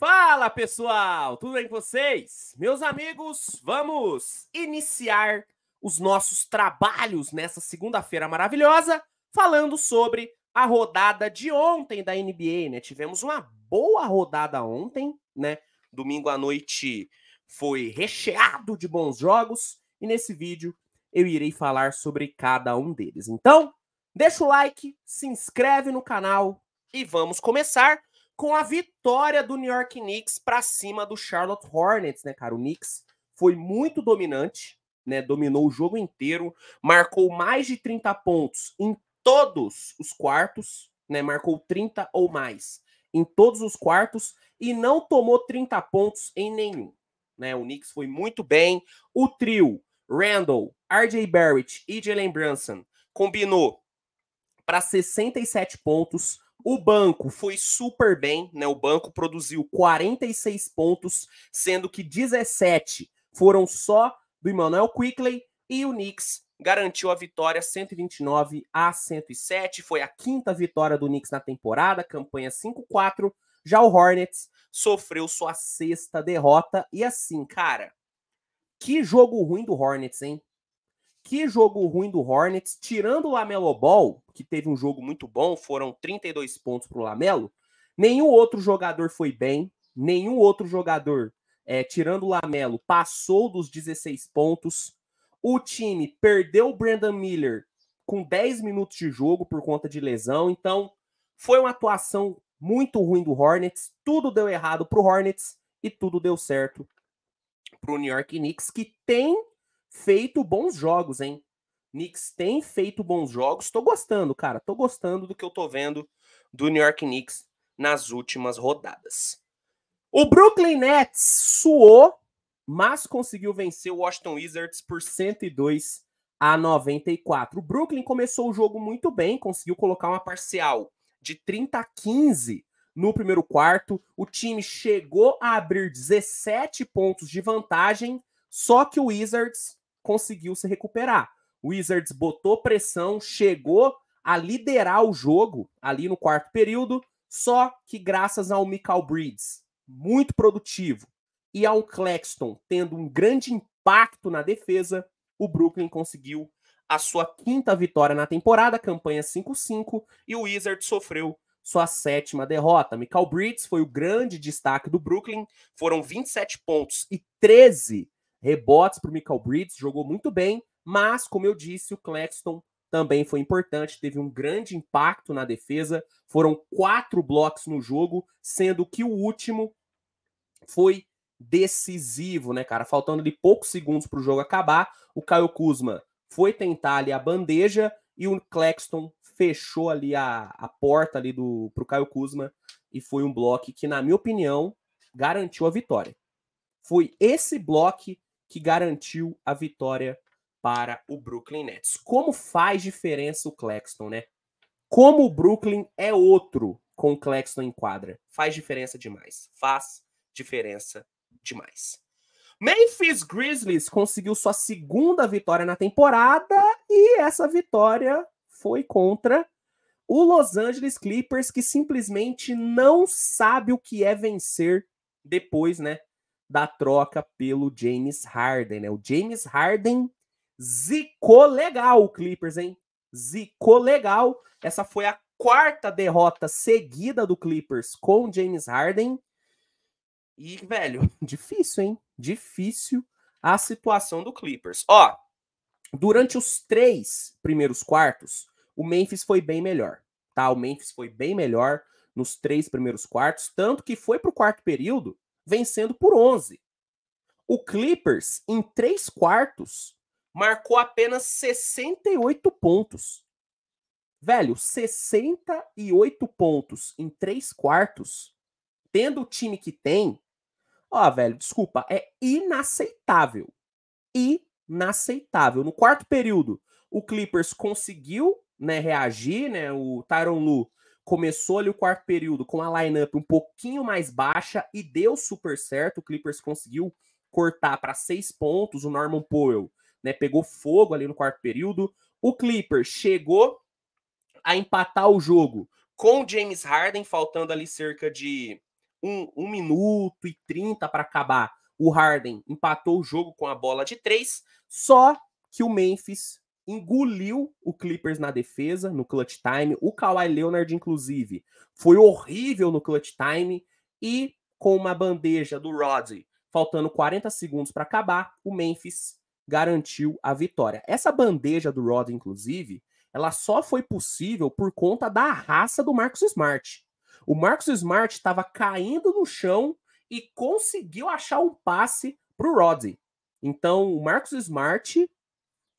Fala pessoal, tudo bem com vocês? Meus amigos, vamos iniciar os nossos trabalhos nessa segunda-feira maravilhosa, falando sobre a rodada de ontem da NBA, né? Tivemos uma boa rodada ontem, né? Domingo à noite foi recheado de bons jogos e nesse vídeo eu irei falar sobre cada um deles. Então, deixa o like, se inscreve no canal e vamos começar com a vitória do New York Knicks para cima do Charlotte Hornets, né, cara? O Knicks foi muito dominante, né? Dominou o jogo inteiro, marcou mais de 30 pontos em todos os quartos, né? Marcou 30 ou mais em todos os quartos e não tomou 30 pontos em nenhum, né? O Knicks foi muito bem. O trio Randall, RJ Barrett e Jalen Brunson combinou para 67 pontos o banco foi super bem, né? O banco produziu 46 pontos, sendo que 17 foram só do Emmanuel Quickley e o Knicks garantiu a vitória 129 a 107. Foi a quinta vitória do Knicks na temporada, campanha 5-4. Já o Hornets sofreu sua sexta derrota. E assim, cara, que jogo ruim do Hornets, hein? Que jogo ruim do Hornets, tirando o Lamelo Ball, que teve um jogo muito bom, foram 32 pontos para o Lamelo. Nenhum outro jogador foi bem, nenhum outro jogador, é, tirando o Lamelo, passou dos 16 pontos. O time perdeu o Brandon Miller com 10 minutos de jogo por conta de lesão, então foi uma atuação muito ruim do Hornets. Tudo deu errado para o Hornets e tudo deu certo para o New York Knicks, que tem feito bons jogos, hein? Knicks tem feito bons jogos. Tô gostando, cara. Tô gostando do que eu tô vendo do New York Knicks nas últimas rodadas. O Brooklyn Nets suou, mas conseguiu vencer o Washington Wizards por 102 a 94. O Brooklyn começou o jogo muito bem, conseguiu colocar uma parcial de 30 a 15 no primeiro quarto. O time chegou a abrir 17 pontos de vantagem, só que o Wizards conseguiu se recuperar. O Wizards botou pressão, chegou a liderar o jogo ali no quarto período, só que graças ao Michael Bridges, muito produtivo, e ao Claxton tendo um grande impacto na defesa, o Brooklyn conseguiu a sua quinta vitória na temporada, campanha 5-5, e o Wizards sofreu sua sétima derrota. Michael Bridges foi o grande destaque do Brooklyn, foram 27 pontos e 13 rebotes para o Michael Bridges, jogou muito bem, mas, como eu disse, o Claxton também foi importante, teve um grande impacto na defesa. Foram quatro blocos no jogo, sendo que o último foi decisivo, né, cara? Faltando ali poucos segundos para o jogo acabar, o Caio Kuzma foi tentar ali a bandeja e o Claxton fechou ali a, a porta ali do pro Caio Kuzma e foi um bloco que, na minha opinião, garantiu a vitória. Foi esse bloco que garantiu a vitória para o Brooklyn Nets. Como faz diferença o Claxton, né? Como o Brooklyn é outro com o Claxton em quadra. Faz diferença demais. Faz diferença demais. Memphis Grizzlies conseguiu sua segunda vitória na temporada e essa vitória foi contra o Los Angeles Clippers, que simplesmente não sabe o que é vencer depois, né, da troca pelo James Harden, né? O James Harden zicou legal o Clippers, hein? Zicou legal. Essa foi a quarta derrota seguida do Clippers com James Harden. E, velho, difícil, hein? Difícil a situação do Clippers. Ó, durante os três primeiros quartos, o Memphis foi bem melhor, tá? O Memphis foi bem melhor nos três primeiros quartos, tanto que foi pro quarto período vencendo por 11. O Clippers, em três quartos, marcou apenas 68 pontos. Velho, 68 pontos em três quartos, tendo o time que tem, ó, velho, desculpa, é inaceitável. Inaceitável. No quarto período, o Clippers conseguiu né, reagir, né? O Tyron Lu começou ali o quarto período com a lineup um pouquinho mais baixa e deu super certo. O Clippers conseguiu cortar para seis pontos. O Norman Powell né, pegou fogo ali no quarto período. O Clippers chegou a empatar o jogo com o James Harden, faltando ali cerca de um, um minuto e trinta para acabar. O Harden empatou o jogo com a bola de três, só que o Memphis engoliu o Clippers na defesa, no clutch time. O Kawhi Leonard, inclusive, foi horrível no clutch time. E com uma bandeja do Roddy, faltando 40 segundos para acabar, o Memphis garantiu a vitória. Essa bandeja do Roddy, inclusive, ela só foi possível por conta da raça do Marcus Smart. O Marcus Smart estava caindo no chão e conseguiu achar um passe para o Roddy. Então, o Marcus Smart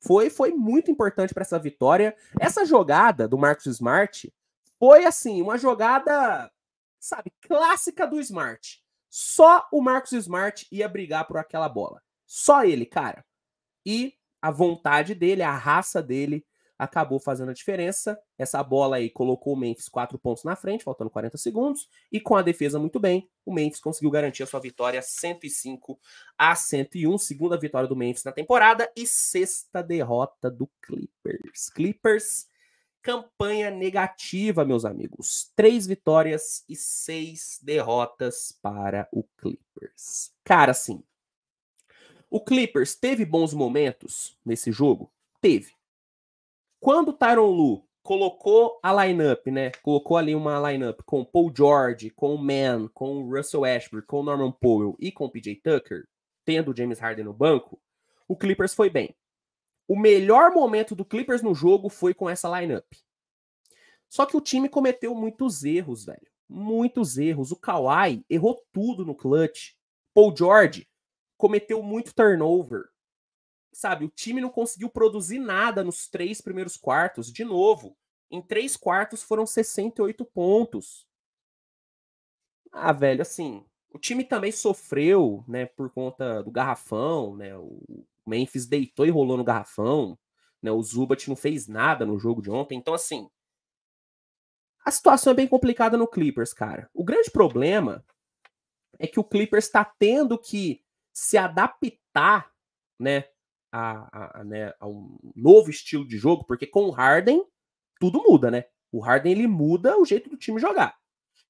foi, foi muito importante para essa vitória. Essa jogada do Marcos Smart foi assim, uma jogada, sabe, clássica do Smart. Só o Marcos Smart ia brigar por aquela bola. Só ele, cara. E a vontade dele, a raça dele acabou fazendo a diferença. Essa bola aí colocou o Memphis quatro pontos na frente, faltando 40 segundos, e com a defesa muito bem, o Memphis conseguiu garantir a sua vitória 105 a 101, segunda vitória do Memphis na temporada e sexta derrota do Clippers. Clippers, campanha negativa, meus amigos. Três vitórias e seis derrotas para o Clippers. Cara, assim, o Clippers teve bons momentos nesse jogo? Teve. Quando o Tyron Lu colocou a lineup, né? Colocou ali uma lineup com Paul George, com o Man, com o Russell Ashford, com o Norman Powell e com o PJ Tucker, tendo o James Harden no banco, o Clippers foi bem. O melhor momento do Clippers no jogo foi com essa lineup. Só que o time cometeu muitos erros, velho. Muitos erros. O Kawhi errou tudo no clutch. Paul George cometeu muito turnover sabe, o time não conseguiu produzir nada nos três primeiros quartos. De novo, em três quartos foram 68 pontos. Ah, velho, assim, o time também sofreu, né, por conta do garrafão, né? O Memphis deitou e rolou no garrafão, né? O Zubat não fez nada no jogo de ontem. Então, assim, a situação é bem complicada no Clippers, cara. O grande problema é que o Clippers está tendo que se adaptar, né, a, a, né, a, um novo estilo de jogo, porque com o Harden tudo muda, né? O Harden ele muda o jeito do time jogar.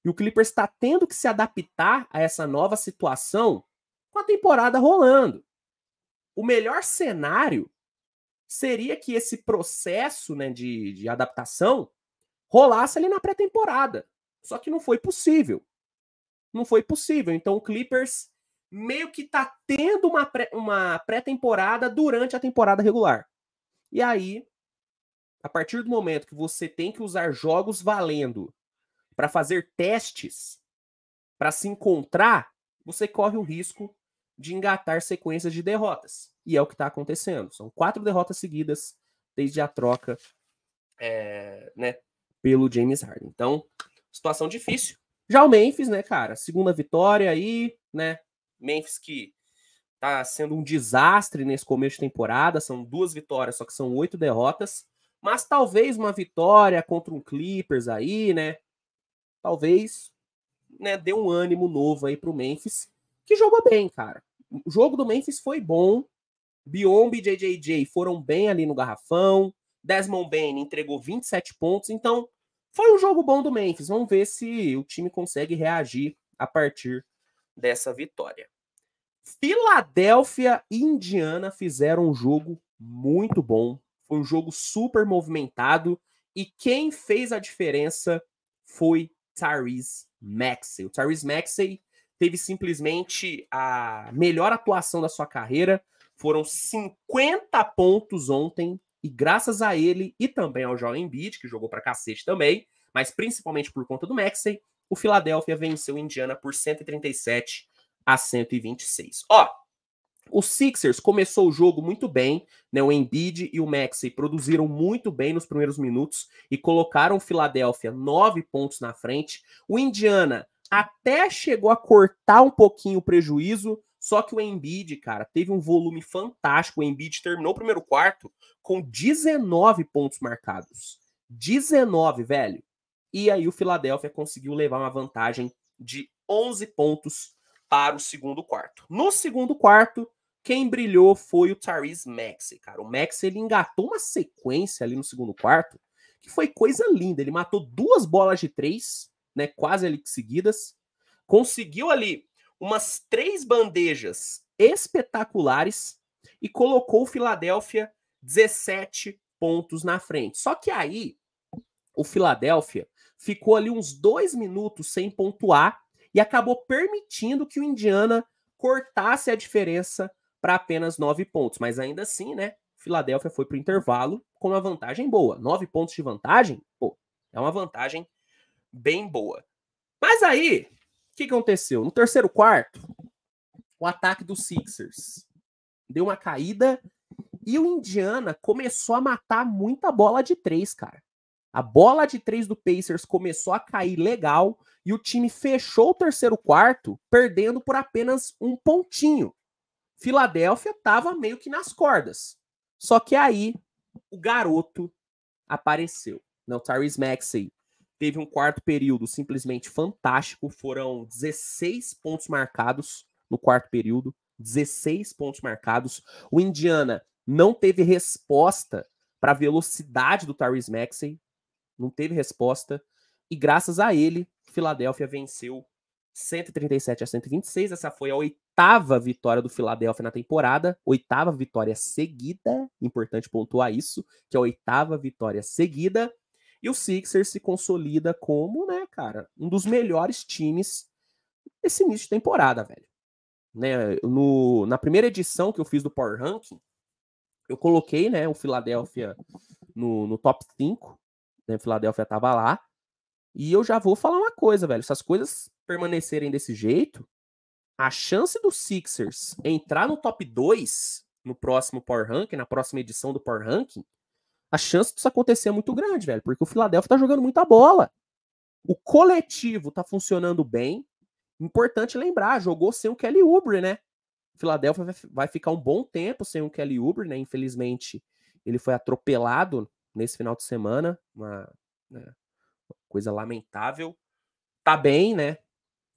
E o Clippers está tendo que se adaptar a essa nova situação com a temporada rolando. O melhor cenário seria que esse processo né, de, de adaptação rolasse ali na pré-temporada. Só que não foi possível. Não foi possível. Então o Clippers meio que tá tendo uma, pré, uma pré-temporada durante a temporada regular. E aí, a partir do momento que você tem que usar jogos valendo para fazer testes, para se encontrar, você corre o risco de engatar sequências de derrotas. E é o que está acontecendo. São quatro derrotas seguidas desde a troca é, né, pelo James Harden. Então, situação difícil. Já o Memphis, né, cara? Segunda vitória aí, né? Memphis que tá sendo um desastre nesse começo de temporada, são duas vitórias, só que são oito derrotas, mas talvez uma vitória contra um Clippers aí, né? Talvez, né, dê um ânimo novo aí pro Memphis, que jogou bem, cara. O jogo do Memphis foi bom, Biombi e JJJ foram bem ali no garrafão, Desmond Bain entregou 27 pontos, então foi um jogo bom do Memphis. Vamos ver se o time consegue reagir a partir dessa vitória. Filadélfia e Indiana fizeram um jogo muito bom. Foi um jogo super movimentado. E quem fez a diferença foi Tyrese Maxey. O Tyrese Maxey teve simplesmente a melhor atuação da sua carreira. Foram 50 pontos ontem, e graças a ele e também ao Joel Embiid, que jogou para cacete também, mas principalmente por conta do Maxey, o Philadelphia venceu o Indiana por 137 a 126. Ó, o Sixers começou o jogo muito bem, né? O Embiid e o Maxi produziram muito bem nos primeiros minutos e colocaram o Philadelphia nove pontos na frente. O Indiana até chegou a cortar um pouquinho o prejuízo, só que o Embiid, cara, teve um volume fantástico. O Embiid terminou o primeiro quarto com 19 pontos marcados. 19, velho. E aí o Philadelphia conseguiu levar uma vantagem de 11 pontos para o segundo quarto. No segundo quarto, quem brilhou foi o Taris Maxi, cara. O Maxi ele engatou uma sequência ali no segundo quarto que foi coisa linda. Ele matou duas bolas de três, né, quase ali seguidas. Conseguiu ali umas três bandejas espetaculares e colocou o Filadélfia 17 pontos na frente. Só que aí o Filadélfia ficou ali uns dois minutos sem pontuar e acabou permitindo que o Indiana cortasse a diferença para apenas nove pontos. Mas ainda assim, né? Filadélfia foi para o intervalo com uma vantagem boa. Nove pontos de vantagem, pô, é uma vantagem bem boa. Mas aí, o que aconteceu? No terceiro quarto, o ataque dos Sixers deu uma caída e o Indiana começou a matar muita bola de três, cara. A bola de três do Pacers começou a cair legal e o time fechou o terceiro quarto, perdendo por apenas um pontinho. Filadélfia estava meio que nas cordas. Só que aí o garoto apareceu. Não, Tyrese Maxey teve um quarto período simplesmente fantástico. Foram 16 pontos marcados no quarto período. 16 pontos marcados. O Indiana não teve resposta para a velocidade do Tyrese Maxey não teve resposta. E graças a ele, Filadélfia venceu 137 a 126. Essa foi a oitava vitória do Filadélfia na temporada, oitava vitória seguida. Importante pontuar isso, que é a oitava vitória seguida. E o Sixers se consolida como, né, cara, um dos melhores times desse início de temporada, velho. Né, no, na primeira edição que eu fiz do Power Ranking, eu coloquei, né, o Philadelphia no, no top 5 né? Filadélfia estava lá. E eu já vou falar uma coisa, velho. Se as coisas permanecerem desse jeito, a chance do Sixers entrar no top 2 no próximo Power Ranking, na próxima edição do Power Ranking, a chance disso acontecer é muito grande, velho, porque o Philadelphia tá jogando muita bola. O coletivo tá funcionando bem. Importante lembrar, jogou sem o Kelly Oubre, né? O Philadelphia vai ficar um bom tempo sem o Kelly Oubre, né? Infelizmente, ele foi atropelado nesse final de semana, uma, né, uma coisa lamentável. Tá bem, né?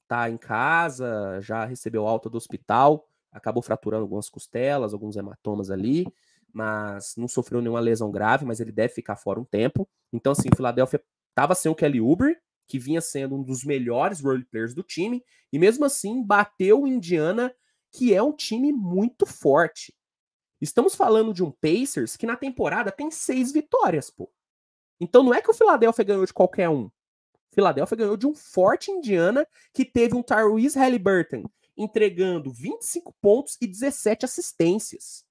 Tá em casa, já recebeu alta do hospital, acabou fraturando algumas costelas, alguns hematomas ali, mas não sofreu nenhuma lesão grave, mas ele deve ficar fora um tempo. Então, assim, o Philadelphia tava sem o Kelly Uber, que vinha sendo um dos melhores role players do time, e mesmo assim bateu o Indiana, que é um time muito forte. Estamos falando de um Pacers que na temporada tem seis vitórias, pô. Então não é que o Philadelphia ganhou de qualquer um. Philadelphia ganhou de um forte Indiana que teve um Tyrese Halliburton entregando 25 pontos e 17 assistências.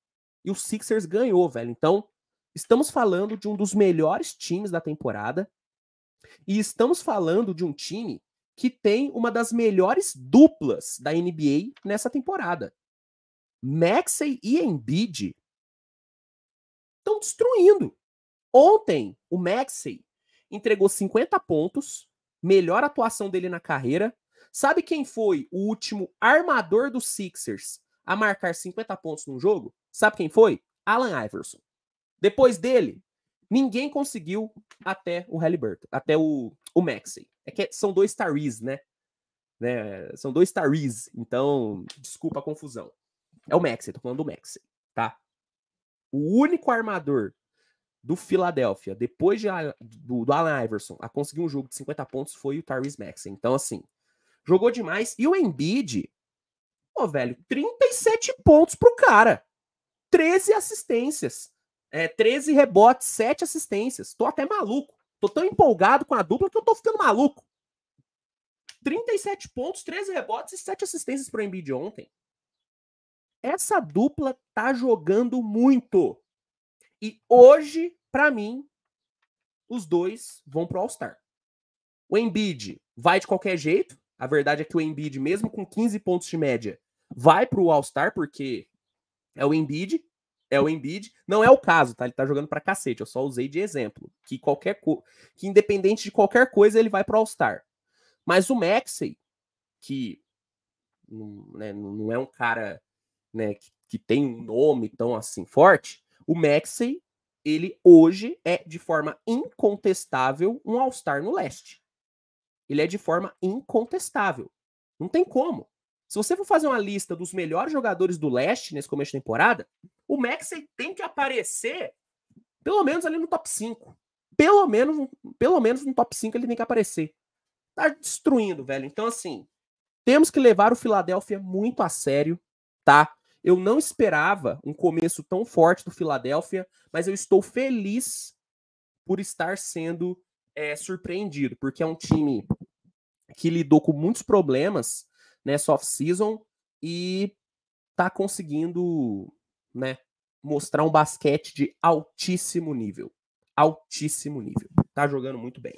E o Sixers ganhou, velho. Então, estamos falando de um dos melhores times da temporada. E estamos falando de um time que tem uma das melhores duplas da NBA nessa temporada. Maxey e Embiid estão destruindo. Ontem, o Maxey entregou 50 pontos, melhor atuação dele na carreira. Sabe quem foi o último armador dos Sixers a marcar 50 pontos num jogo? Sabe quem foi? Allen Iverson. Depois dele, ninguém conseguiu até o Halliburton, até o, o Maxey. É que são dois Taris, né? né? São dois Taris. então desculpa a confusão. É o Maxey, tô falando do Maxey, tá? O único armador do Philadelphia, depois de, do, do Allen Iverson, a conseguir um jogo de 50 pontos foi o Tyrese Maxey. Então, assim, jogou demais. E o Embiid, pô, velho, 37 pontos pro cara. 13 assistências. É, 13 rebotes, 7 assistências. Tô até maluco. Tô tão empolgado com a dupla que eu tô ficando maluco. 37 pontos, 13 rebotes e 7 assistências pro Embiid ontem. Essa dupla tá jogando muito. E hoje, para mim, os dois vão pro All-Star. O Embiid vai de qualquer jeito. A verdade é que o Embiid, mesmo com 15 pontos de média, vai pro All-Star, porque é o Embiid, é o Embiid. Não é o caso, tá? Ele tá jogando para cacete, eu só usei de exemplo. Que qualquer co... que independente de qualquer coisa, ele vai pro All-Star. Mas o Maxey, que né, não é um cara né, que, que tem um nome tão assim forte, o Maxey, ele hoje é de forma incontestável um All-Star no leste. Ele é de forma incontestável. Não tem como. Se você for fazer uma lista dos melhores jogadores do leste nesse começo de temporada, o Maxey tem que aparecer pelo menos ali no top 5. Pelo menos, pelo menos no top 5 ele tem que aparecer. Tá destruindo, velho. Então, assim, temos que levar o Philadelphia muito a sério, tá? Eu não esperava um começo tão forte do Filadélfia, mas eu estou feliz por estar sendo é, surpreendido, porque é um time que lidou com muitos problemas nessa off-season e tá conseguindo, né, mostrar um basquete de altíssimo nível. Altíssimo nível. Tá jogando muito bem.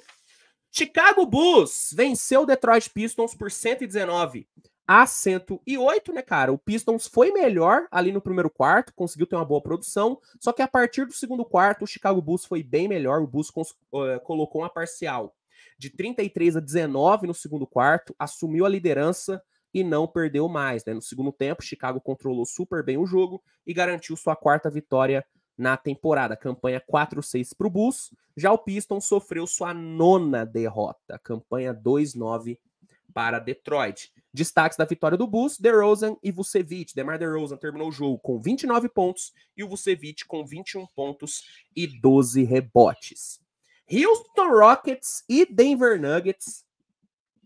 Chicago Bulls venceu o Detroit Pistons por 119 a 108, né, cara? O Pistons foi melhor ali no primeiro quarto, conseguiu ter uma boa produção, só que a partir do segundo quarto, o Chicago Bulls foi bem melhor, o Bulls uh, colocou uma parcial de 33 a 19 no segundo quarto, assumiu a liderança e não perdeu mais, né? No segundo tempo, Chicago controlou super bem o jogo e garantiu sua quarta vitória na temporada. Campanha 4-6 para o Bulls. Já o Pistons sofreu sua nona derrota, campanha 2-9 para Detroit. Destaques da vitória do bus, DeRozan e Vucevic. DeMar DeRozan terminou o jogo com 29 pontos e o Vucevic com 21 pontos e 12 rebotes. Houston Rockets e Denver Nuggets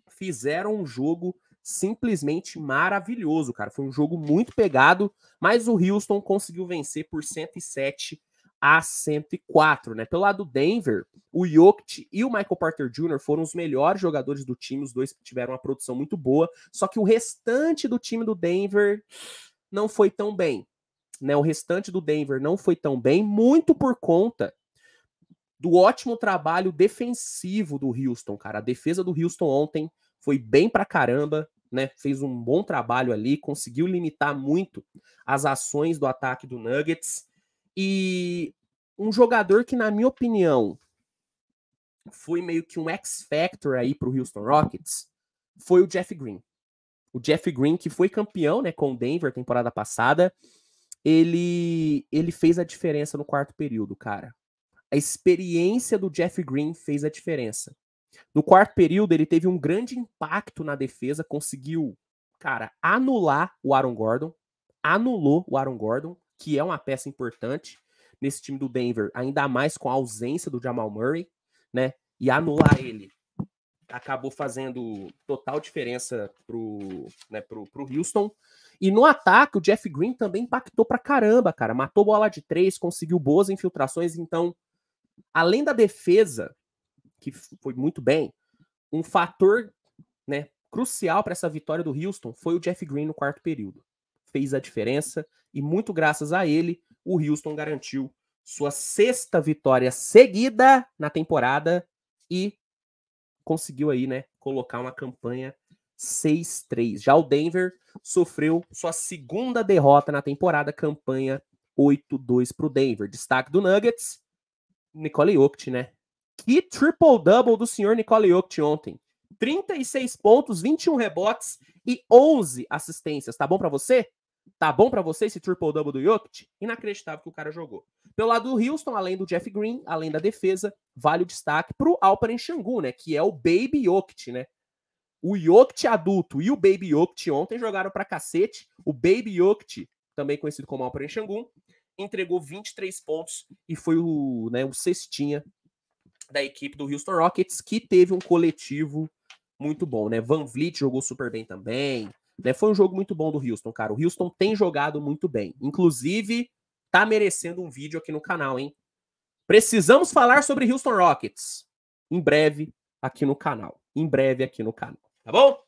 fizeram um jogo simplesmente maravilhoso, cara. Foi um jogo muito pegado, mas o Houston conseguiu vencer por 107 a 104, né? Pelo lado do Denver, o Jokic e o Michael Porter Jr. foram os melhores jogadores do time, os dois tiveram uma produção muito boa, só que o restante do time do Denver não foi tão bem, né? O restante do Denver não foi tão bem, muito por conta do ótimo trabalho defensivo do Houston, cara. A defesa do Houston ontem foi bem pra caramba, né? Fez um bom trabalho ali, conseguiu limitar muito as ações do ataque do Nuggets. E um jogador que, na minha opinião, foi meio que um X-Factor aí para o Houston Rockets foi o Jeff Green. O Jeff Green, que foi campeão né, com o Denver temporada passada, ele, ele fez a diferença no quarto período, cara. A experiência do Jeff Green fez a diferença. No quarto período, ele teve um grande impacto na defesa, conseguiu, cara, anular o Aaron Gordon, anulou o Aaron Gordon, que é uma peça importante nesse time do Denver, ainda mais com a ausência do Jamal Murray, né? E anular ele acabou fazendo total diferença pro, né, pro, pro Houston. E no ataque, o Jeff Green também impactou pra caramba, cara. Matou bola de três, conseguiu boas infiltrações. Então, além da defesa, que foi muito bem, um fator né, crucial para essa vitória do Houston foi o Jeff Green no quarto período fez a diferença e muito graças a ele o Houston garantiu sua sexta vitória seguida na temporada e conseguiu aí, né, colocar uma campanha 6-3. Já o Denver sofreu sua segunda derrota na temporada, campanha 8-2 para o Denver. Destaque do Nuggets, Nicole Jokic, né? Que triple-double do senhor Nicole Jokic ontem. 36 pontos, 21 rebotes e 11 assistências. Tá bom para você? Tá bom para você esse triple-double do Jokic? Inacreditável que o cara jogou. Pelo lado do Houston, além do Jeff Green, além da defesa, vale o destaque pro Alperen Xangu, né? Que é o Baby Jokic, né? O Jokic adulto e o Baby Jokic ontem jogaram pra cacete. O Baby Jokic, também conhecido como Alperen Xangu, entregou 23 pontos e foi o, né, o cestinha da equipe do Houston Rockets, que teve um coletivo muito bom, né? Van Vliet jogou super bem também. Né? Foi um jogo muito bom do Houston, cara. O Houston tem jogado muito bem. Inclusive, tá merecendo um vídeo aqui no canal, hein? Precisamos falar sobre Houston Rockets em breve aqui no canal. Em breve aqui no canal, tá bom?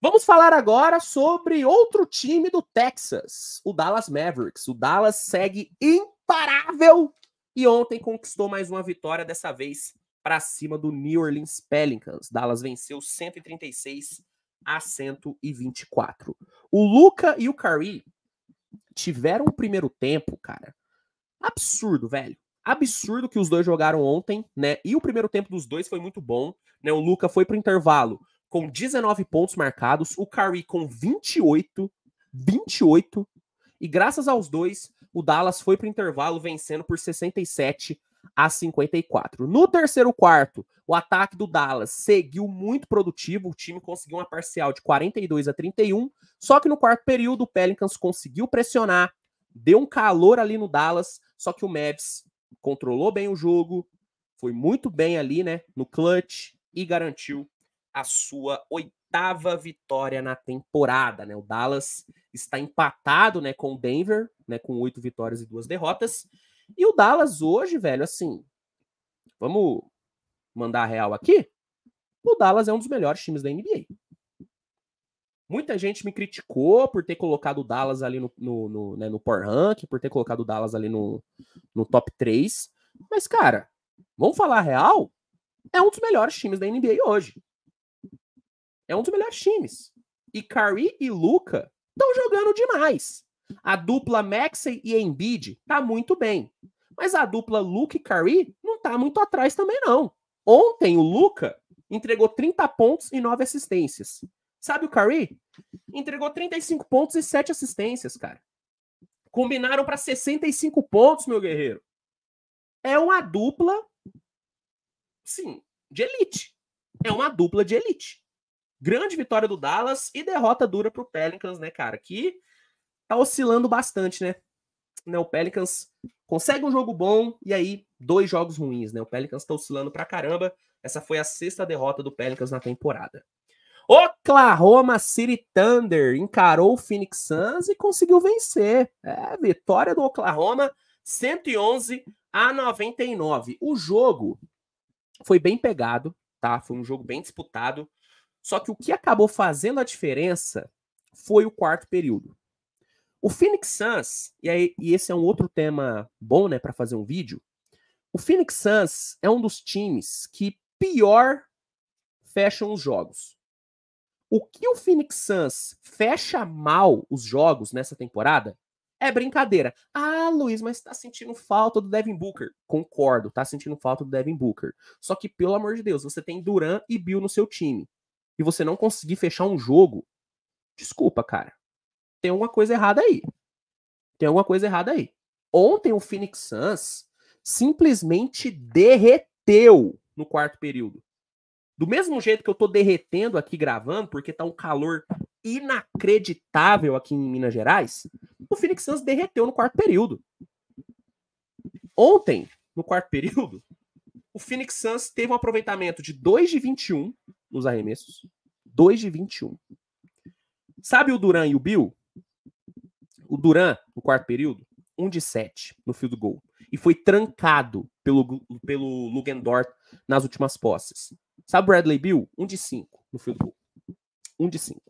Vamos falar agora sobre outro time do Texas, o Dallas Mavericks. O Dallas segue imparável e ontem conquistou mais uma vitória, dessa vez para cima do New Orleans Pelicans. Dallas venceu 136 a 124. O Luca e o Curry tiveram um primeiro tempo, cara. Absurdo, velho. Absurdo que os dois jogaram ontem, né? E o primeiro tempo dos dois foi muito bom, né? O Luca foi pro intervalo com 19 pontos marcados, o Curry com 28, 28. E graças aos dois, o Dallas foi pro intervalo vencendo por 67 a 54. No terceiro quarto, o ataque do Dallas seguiu muito produtivo, o time conseguiu uma parcial de 42 a 31, só que no quarto período o Pelicans conseguiu pressionar, deu um calor ali no Dallas, só que o Mavs controlou bem o jogo, foi muito bem ali, né, no clutch e garantiu a sua oitava vitória na temporada, né? O Dallas está empatado, né, com o Denver, né, com oito vitórias e duas derrotas, e o Dallas hoje, velho, assim, vamos mandar a real aqui. O Dallas é um dos melhores times da NBA. Muita gente me criticou por ter colocado o Dallas ali no, no, no, né, no Power Rank, por ter colocado o Dallas ali no, no top 3. Mas, cara, vamos falar a real? É um dos melhores times da NBA hoje. É um dos melhores times. E Curry e Luca estão jogando demais. A dupla Maxey e Embiid tá muito bem. Mas a dupla Luke e Curry não tá muito atrás também, não. Ontem o Luca entregou 30 pontos e 9 assistências. Sabe o Curry? Entregou 35 pontos e 7 assistências, cara. Combinaram para 65 pontos, meu guerreiro. É uma dupla, sim, de elite. É uma dupla de elite. Grande vitória do Dallas e derrota dura pro Pelicans, né, cara? Que tá oscilando bastante, né? né, o Pelicans consegue um jogo bom e aí dois jogos ruins, né? O Pelicans tá oscilando pra caramba. Essa foi a sexta derrota do Pelicans na temporada. Oklahoma City Thunder encarou o Phoenix Suns e conseguiu vencer. É, vitória do Oklahoma, 111 a 99. O jogo foi bem pegado, tá? Foi um jogo bem disputado. Só que o que acabou fazendo a diferença foi o quarto período. O Phoenix Suns, e, aí, e esse é um outro tema bom, né, para fazer um vídeo. O Phoenix Suns é um dos times que pior fecham os jogos. O que o Phoenix Suns fecha mal os jogos nessa temporada é brincadeira. Ah, Luiz, mas tá sentindo falta do Devin Booker. Concordo, tá sentindo falta do Devin Booker. Só que, pelo amor de Deus, você tem Duran e Bill no seu time. E você não conseguir fechar um jogo. Desculpa, cara tem alguma coisa errada aí. Tem alguma coisa errada aí. Ontem o Phoenix Suns simplesmente derreteu no quarto período. Do mesmo jeito que eu tô derretendo aqui gravando, porque tá um calor inacreditável aqui em Minas Gerais, o Phoenix Suns derreteu no quarto período. Ontem, no quarto período, o Phoenix Suns teve um aproveitamento de 2 de 21 nos arremessos. 2 de 21. Sabe o Duran e o Bill? O Duran, no quarto período, 1 de 7 no fio do gol. E foi trancado pelo, pelo Lugendorf nas últimas posses. Sabe o Bradley Bill? 1 de 5 no fio do gol. 1 de 5.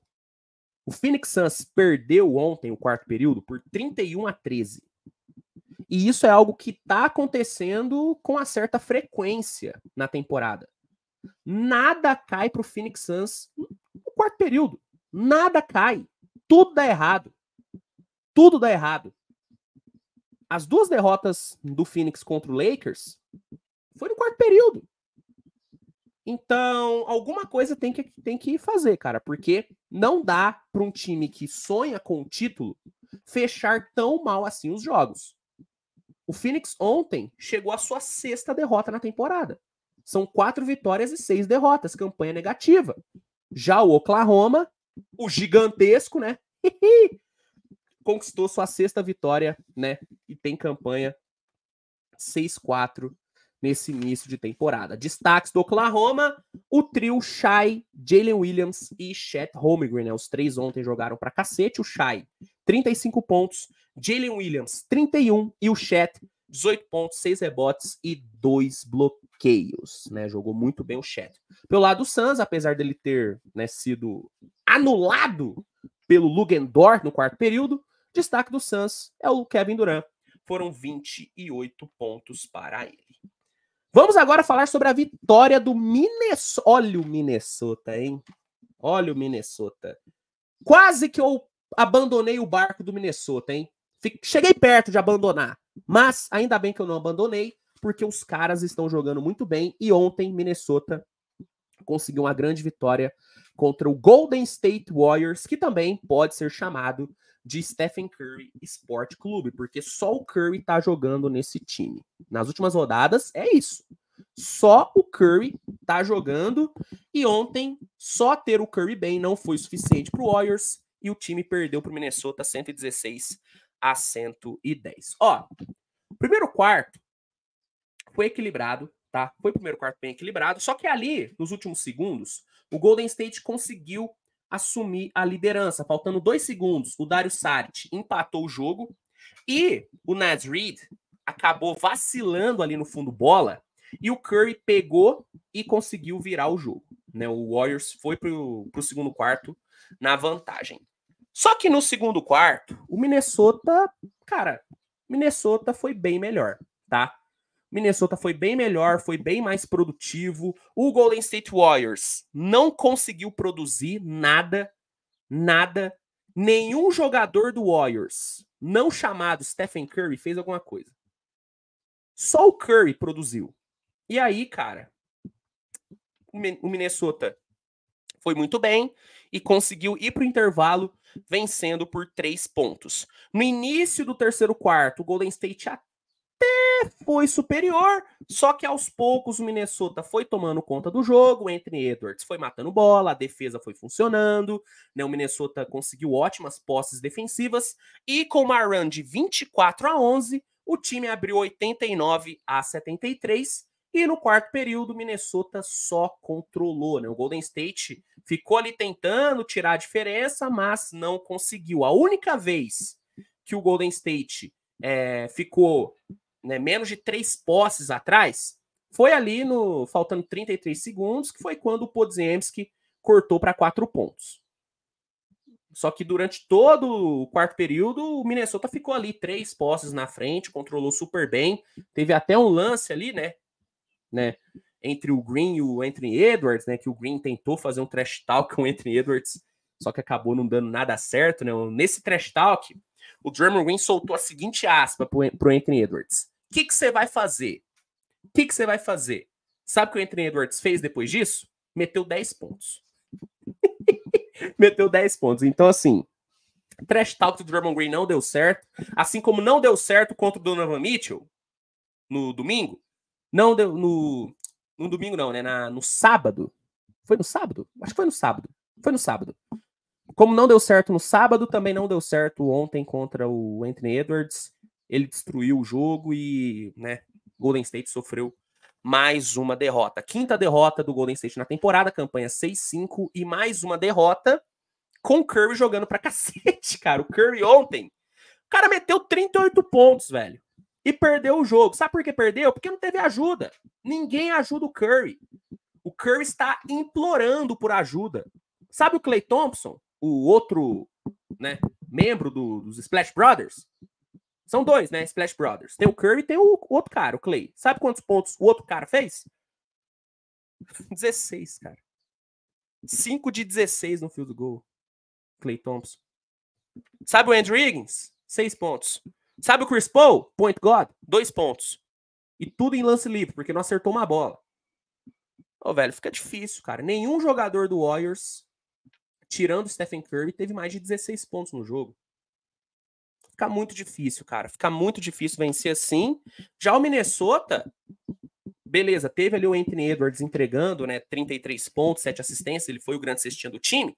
O Phoenix Suns perdeu ontem o quarto período por 31 a 13. E isso é algo que está acontecendo com uma certa frequência na temporada. Nada cai para o Phoenix Suns no quarto período. Nada cai. Tudo dá errado tudo dá errado. As duas derrotas do Phoenix contra o Lakers foi no quarto período. Então, alguma coisa tem que, tem que fazer, cara, porque não dá para um time que sonha com o título fechar tão mal assim os jogos. O Phoenix ontem chegou à sua sexta derrota na temporada. São quatro vitórias e seis derrotas, campanha negativa. Já o Oklahoma, o gigantesco, né? conquistou sua sexta vitória, né? E tem campanha 6-4 nesse início de temporada. Destaques do Oklahoma, o trio Shai, Jalen Williams e Chet Holmgren, né? Os três ontem jogaram pra cacete. O Shai, 35 pontos. Jalen Williams, 31. E o Chet, 18 pontos, 6 rebotes e 2 bloqueios, né? Jogou muito bem o Chet. Pelo lado do Suns, apesar dele ter né, sido anulado pelo Lugendorf no quarto período, Destaque do Suns é o Kevin Durant. Foram 28 pontos para ele. Vamos agora falar sobre a vitória do Minnesota. Olha o Minnesota, hein? Olha o Minnesota. Quase que eu abandonei o barco do Minnesota, hein? Cheguei perto de abandonar. Mas ainda bem que eu não abandonei, porque os caras estão jogando muito bem. E ontem, Minnesota conseguiu uma grande vitória contra o Golden State Warriors, que também pode ser chamado de Stephen Curry Sport Clube, porque só o Curry tá jogando nesse time. Nas últimas rodadas, é isso. Só o Curry tá jogando e ontem só ter o Curry bem não foi suficiente para Warriors e o time perdeu para o Minnesota 116 a 110. Ó, primeiro quarto foi equilibrado, tá? Foi o primeiro quarto bem equilibrado, só que ali nos últimos segundos o Golden State conseguiu assumir a liderança. Faltando dois segundos, o Dario Saric empatou o jogo e o Nas Reed acabou vacilando ali no fundo bola e o Curry pegou e conseguiu virar o jogo. Né? O Warriors foi para o segundo quarto na vantagem. Só que no segundo quarto, o Minnesota, cara, Minnesota foi bem melhor, tá? Minnesota foi bem melhor, foi bem mais produtivo. O Golden State Warriors não conseguiu produzir nada, nada. Nenhum jogador do Warriors, não chamado Stephen Curry, fez alguma coisa. Só o Curry produziu. E aí, cara, o Minnesota foi muito bem e conseguiu ir para o intervalo vencendo por três pontos. No início do terceiro quarto, o Golden State foi superior. Só que aos poucos o Minnesota foi tomando conta do jogo. Anthony Edwards foi matando bola, a defesa foi funcionando. Né? O Minnesota conseguiu ótimas posses defensivas. E com uma run de 24 a 11, o time abriu 89 a 73. E no quarto período, o Minnesota só controlou. Né? O Golden State ficou ali tentando tirar a diferença, mas não conseguiu. A única vez que o Golden State é, ficou né, menos de três posses atrás, foi ali no faltando 33 segundos, que foi quando o Podziemski cortou para quatro pontos. Só que durante todo o quarto período, o Minnesota ficou ali três posses na frente, controlou super bem. Teve até um lance ali, né? né entre o Green e o Anthony Edwards, né? Que o Green tentou fazer um trash talk com o Anthony Edwards, só que acabou não dando nada certo, né? Nesse trash talk, o Draymond Green soltou a seguinte aspa pro, pro Anthony Edwards. O que, que você vai fazer? O que, que você vai fazer? Sabe o que o Anthony Edwards fez depois disso? Meteu 10 pontos. Meteu 10 pontos. Então, assim, trash talk do Drummond Green não deu certo. Assim como não deu certo contra o Donovan Mitchell no domingo. Não deu no. No domingo, não, né? Na, no sábado. Foi no sábado? Acho que foi no sábado. Foi no sábado. Como não deu certo no sábado, também não deu certo ontem contra o Anthony Edwards ele destruiu o jogo e, né, Golden State sofreu mais uma derrota. Quinta derrota do Golden State na temporada, campanha 6-5 e mais uma derrota com o Curry jogando pra cacete, cara. O Curry ontem, o cara meteu 38 pontos, velho. E perdeu o jogo. Sabe por que perdeu? Porque não teve ajuda. Ninguém ajuda o Curry. O Curry está implorando por ajuda. Sabe o Clay Thompson, o outro, né, membro do, dos Splash Brothers? São dois, né? Splash Brothers. Tem o Curry e tem o outro cara, o Clay. Sabe quantos pontos o outro cara fez? 16, cara. 5 de 16 no field goal. Clay Thompson. Sabe o Andrew Higgins? 6 pontos. Sabe o Chris Paul? Point God? 2 pontos. E tudo em lance livre, porque não acertou uma bola. Ô, oh, velho, fica difícil, cara. Nenhum jogador do Warriors, tirando Stephen Curry, teve mais de 16 pontos no jogo ficar muito difícil, cara. Fica muito difícil vencer assim. Já o Minnesota, beleza, teve ali o Anthony Edwards entregando, né, 33 pontos, 7 assistências, ele foi o grande cestinha do time.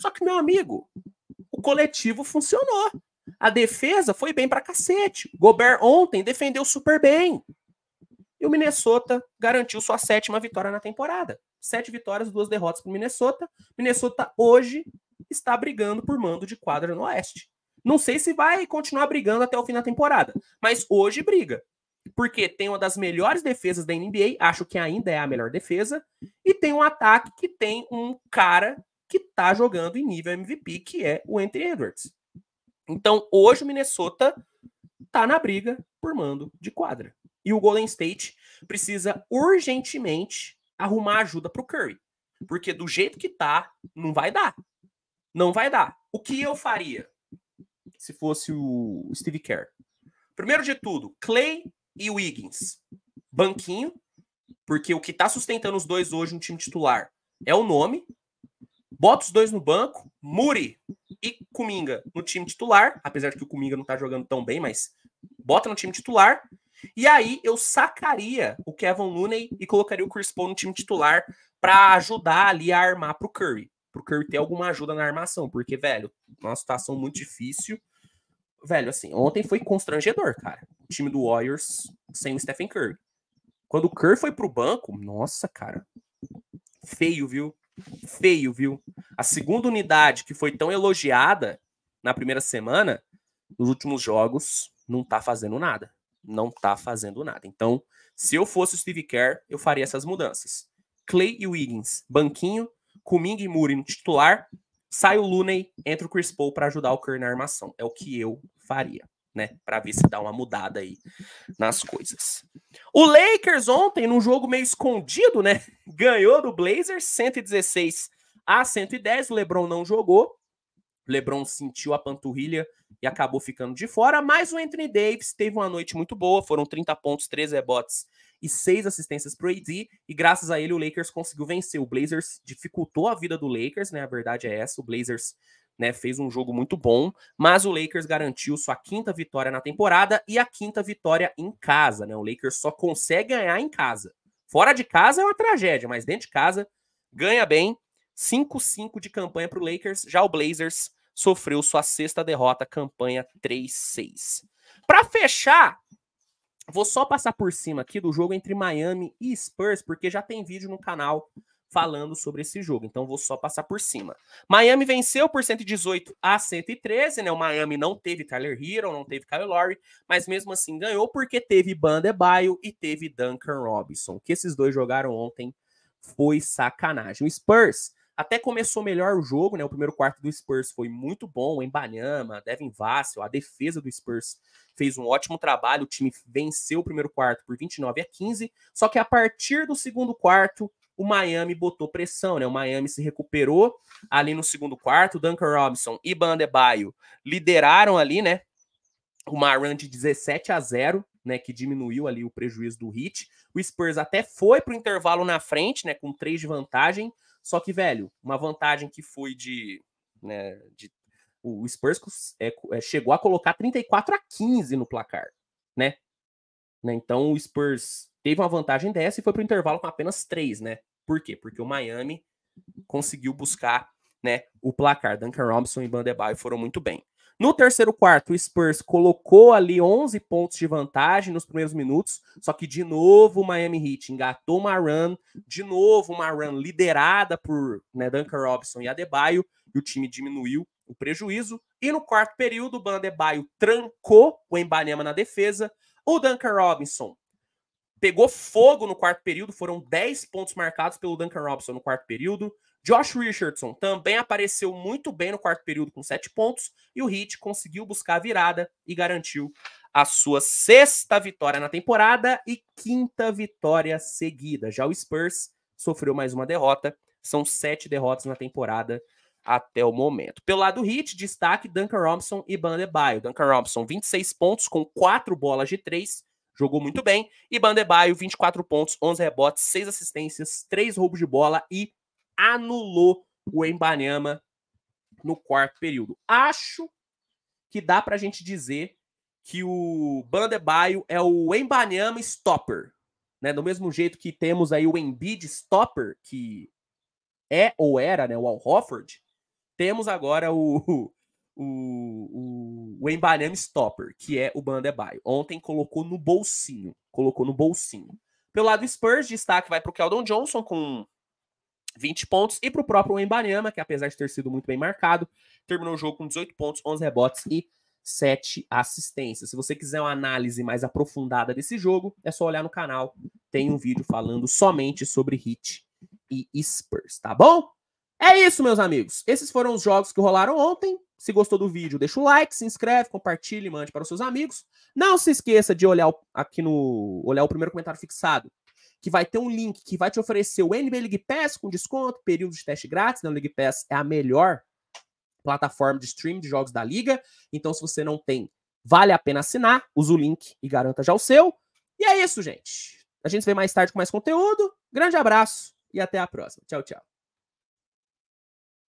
Só que, meu amigo, o coletivo funcionou. A defesa foi bem pra cacete. Gobert ontem defendeu super bem. E o Minnesota garantiu sua sétima vitória na temporada. Sete vitórias, duas derrotas para o Minnesota. Minnesota hoje está brigando por mando de quadra no Oeste. Não sei se vai continuar brigando até o fim da temporada, mas hoje briga. Porque tem uma das melhores defesas da NBA, acho que ainda é a melhor defesa, e tem um ataque que tem um cara que tá jogando em nível MVP, que é o Anthony Edwards. Então, hoje o Minnesota tá na briga por mando de quadra. E o Golden State precisa urgentemente arrumar ajuda pro Curry, porque do jeito que tá, não vai dar. Não vai dar. O que eu faria? se fosse o Steve Kerr. Primeiro de tudo, Clay e Wiggins. Banquinho, porque o que está sustentando os dois hoje no time titular é o nome. Bota os dois no banco, Muri e Kuminga no time titular, apesar de que o Kuminga não está jogando tão bem, mas bota no time titular. E aí eu sacaria o Kevin Looney e colocaria o Chris Paul no time titular para ajudar ali a armar pro Curry. Pro Curry ter alguma ajuda na armação, porque, velho, é uma situação muito difícil velho, assim, ontem foi constrangedor, cara. O time do Warriors sem o Stephen Curry. Quando o Curry foi pro banco, nossa, cara. Feio, viu? Feio, viu? A segunda unidade que foi tão elogiada na primeira semana, nos últimos jogos, não tá fazendo nada. Não tá fazendo nada. Então, se eu fosse o Steve Kerr, eu faria essas mudanças. Clay e Wiggins, banquinho, Kuming e Muri no titular Sai o Looney, entra o Chris Paul para ajudar o Curry na armação. É o que eu faria, né? Para ver se dá uma mudada aí nas coisas. O Lakers ontem, num jogo meio escondido, né? Ganhou do Blazers 116 a 110. O LeBron não jogou. O LeBron sentiu a panturrilha e acabou ficando de fora, mas o Anthony Davis teve uma noite muito boa, foram 30 pontos, 13 rebotes e seis assistências para o AD, e graças a ele o Lakers conseguiu vencer. O Blazers dificultou a vida do Lakers, né? A verdade é essa, o Blazers né, fez um jogo muito bom, mas o Lakers garantiu sua quinta vitória na temporada e a quinta vitória em casa, né? O Lakers só consegue ganhar em casa. Fora de casa é uma tragédia, mas dentro de casa ganha bem. 5-5 de campanha para o Lakers. Já o Blazers sofreu sua sexta derrota, campanha 3-6. Para fechar, Vou só passar por cima aqui do jogo entre Miami e Spurs, porque já tem vídeo no canal falando sobre esse jogo. Então vou só passar por cima. Miami venceu por 118 a 113, né? O Miami não teve Tyler Hero, não teve Kyle Lowry, mas mesmo assim ganhou porque teve Bandebaio e teve Duncan Robinson. O que esses dois jogaram ontem foi sacanagem. O Spurs até começou melhor o jogo, né? O primeiro quarto do Spurs foi muito bom. em Embanyama, Devin Vassell, a defesa do Spurs fez um ótimo trabalho. O time venceu o primeiro quarto por 29 a 15. Só que a partir do segundo quarto, o Miami botou pressão, né? O Miami se recuperou ali no segundo quarto. Duncan Robinson e Bandebaio lideraram ali, né? Uma run de 17 a 0. Né, que diminuiu ali o prejuízo do Heat. O Spurs até foi para o intervalo na frente, né, com três de vantagem, só que, velho, uma vantagem que foi de. Né, de o Spurs é, é, chegou a colocar 34 a 15 no placar, né? né? Então o Spurs teve uma vantagem dessa e foi para o intervalo com apenas 3, né? Por quê? Porque o Miami conseguiu buscar né, o placar. Duncan Robinson e Bandebaio foram muito bem. No terceiro quarto, o Spurs colocou ali 11 pontos de vantagem nos primeiros minutos, só que de novo o Miami Heat engatou uma run, de novo uma run liderada por né, Duncan Robinson e Adebayo, e o time diminuiu o prejuízo. E no quarto período, o Bandebaio trancou o Embanema na defesa, o Duncan Robinson pegou fogo no quarto período, foram 10 pontos marcados pelo Duncan Robinson no quarto período. Josh Richardson também apareceu muito bem no quarto período com sete pontos e o Heat conseguiu buscar a virada e garantiu a sua sexta vitória na temporada e quinta vitória seguida. Já o Spurs sofreu mais uma derrota, são sete derrotas na temporada até o momento. Pelo lado do Heat, destaque Duncan Robinson e Bandebaio. Duncan Robinson, 26 pontos com quatro bolas de três, jogou muito bem. E Bandebaio, 24 pontos, 11 rebotes, 6 assistências, 3 roubos de bola e anulou o Embanyama no quarto período. Acho que dá para a gente dizer que o Bandebaio é o Embanyama stopper, né? Do mesmo jeito que temos aí o Embiid stopper, que é ou era, né, o Al Hofford, temos agora o o, o, o Embanyama stopper, que é o Bandebaio. Ontem colocou no bolsinho, colocou no bolsinho. Pelo lado Spurs, destaque vai para o Keldon Johnson com 20 pontos. E para o próprio Embanyama, que apesar de ter sido muito bem marcado, terminou o jogo com 18 pontos, 11 rebotes e 7 assistências. Se você quiser uma análise mais aprofundada desse jogo, é só olhar no canal. Tem um vídeo falando somente sobre Hit e Spurs, tá bom? É isso, meus amigos. Esses foram os jogos que rolaram ontem. Se gostou do vídeo, deixa o like, se inscreve, compartilhe, mande para os seus amigos. Não se esqueça de olhar aqui no olhar o primeiro comentário fixado que vai ter um link que vai te oferecer o NBA League Pass com desconto, período de teste grátis. Né? O League Pass é a melhor plataforma de stream de jogos da liga. Então, se você não tem, vale a pena assinar. Usa o link e garanta já o seu. E é isso, gente. A gente se vê mais tarde com mais conteúdo. Grande abraço e até a próxima. Tchau, tchau.